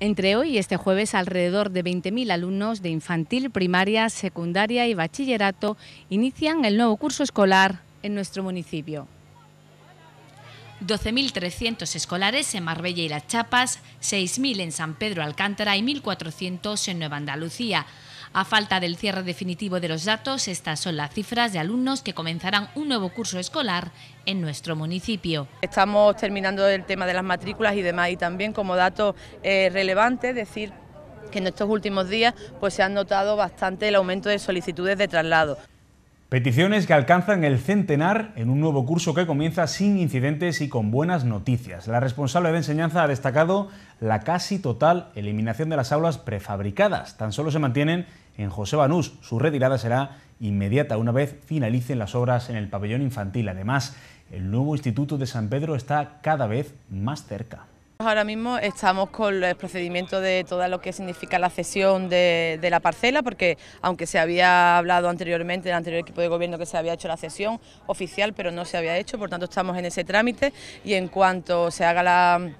Entre hoy y este jueves, alrededor de 20.000 alumnos de infantil, primaria, secundaria y bachillerato inician el nuevo curso escolar en nuestro municipio. 12.300 escolares en Marbella y Las Chapas, 6.000 en San Pedro Alcántara y 1.400 en Nueva Andalucía. A falta del cierre definitivo de los datos, estas son las cifras de alumnos que comenzarán un nuevo curso escolar en nuestro municipio. Estamos terminando el tema de las matrículas y demás y también como dato eh, relevante decir que en estos últimos días pues se han notado bastante el aumento de solicitudes de traslado. Peticiones que alcanzan el centenar en un nuevo curso que comienza sin incidentes y con buenas noticias. La responsable de enseñanza ha destacado la casi total eliminación de las aulas prefabricadas. Tan solo se mantienen en José Banús. Su retirada será inmediata una vez finalicen las obras en el pabellón infantil. Además, el nuevo Instituto de San Pedro está cada vez más cerca. Ahora mismo estamos con el procedimiento de todo lo que significa la cesión de, de, la parcela, porque aunque se había hablado anteriormente el anterior equipo de gobierno que se había hecho la cesión oficial, pero no se había hecho, por tanto estamos en ese trámite y en cuanto se haga la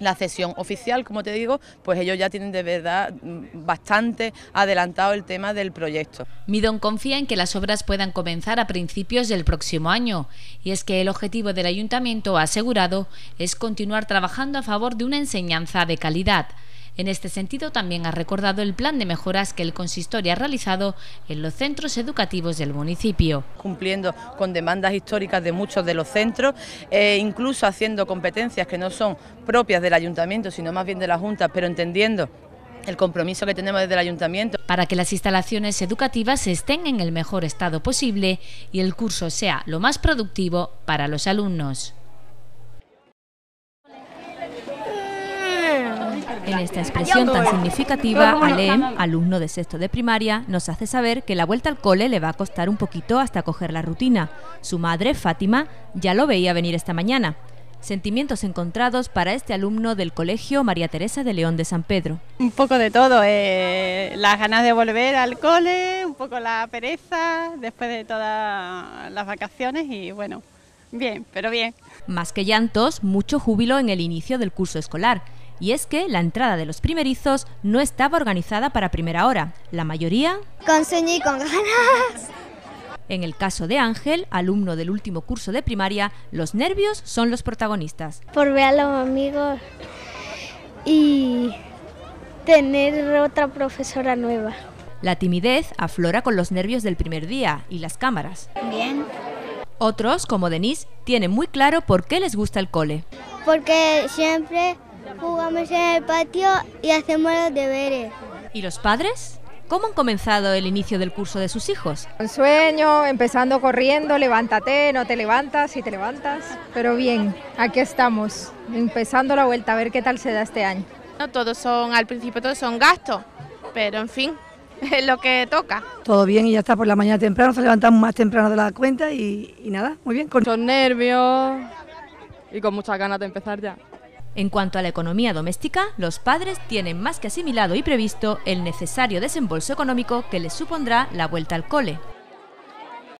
la cesión oficial, como te digo, pues ellos ya tienen de verdad mm, bastante adelantado el tema del proyecto. don confía en que las obras puedan comenzar a principios del próximo año y es que el objetivo del ayuntamiento asegurado es continuar trabajando a favor de una enseñanza de calidad. En este sentido, también ha recordado el plan de mejoras que el consistorio ha realizado en los centros educativos del municipio. Cumpliendo con demandas históricas de muchos de los centros, eh, incluso haciendo competencias que no son propias del ayuntamiento, sino más bien de la Junta, pero entendiendo el compromiso que tenemos desde el ayuntamiento. Para que las instalaciones educativas estén en el mejor estado posible y el curso sea lo más productivo para los alumnos. En esta expresión tan significativa, Alem, alumno de sexto de primaria, nos hace saber que la vuelta al cole le va a costar un poquito hasta coger la rutina. Su madre, Fátima, ya lo veía venir esta mañana. Sentimientos encontrados para este alumno del colegio María Teresa de León de San Pedro. Un poco de todo, eh, las ganas de volver al cole, un poco la pereza después de todas las vacaciones y bueno, bien, pero bien. Más que llantos, mucho júbilo en el inicio del curso escolar y es que la entrada de los primerizos no estaba organizada para primera hora. La mayoría... Con sueño y con ganas. En el caso de Ángel, alumno del último curso de primaria, los nervios son los protagonistas. Por ver a amigos y tener otra profesora nueva. La timidez aflora con los nervios del primer día y las cámaras. Bien. Otros, como Denise, tienen muy claro por qué les gusta el cole. Porque siempre Jugamos en el patio y hacemos los deberes. ¿Y los padres? ¿Cómo han comenzado el inicio del curso de sus hijos? Con sueño, empezando corriendo, levántate, no te levantas, y te levantas. Pero bien, aquí estamos, empezando la vuelta a ver qué tal se da este año. No todos son, al principio todos son gastos, pero en fin, es lo que toca. Todo bien y ya está por la mañana temprano, se levantamos más temprano de la cuenta y, nada, muy bien. Con muchos nervios y con muchas ganas de empezar ya. En cuanto a la economía doméstica, los padres tienen más que asimilado y previsto el necesario desembolso económico que les supondrá la vuelta al cole.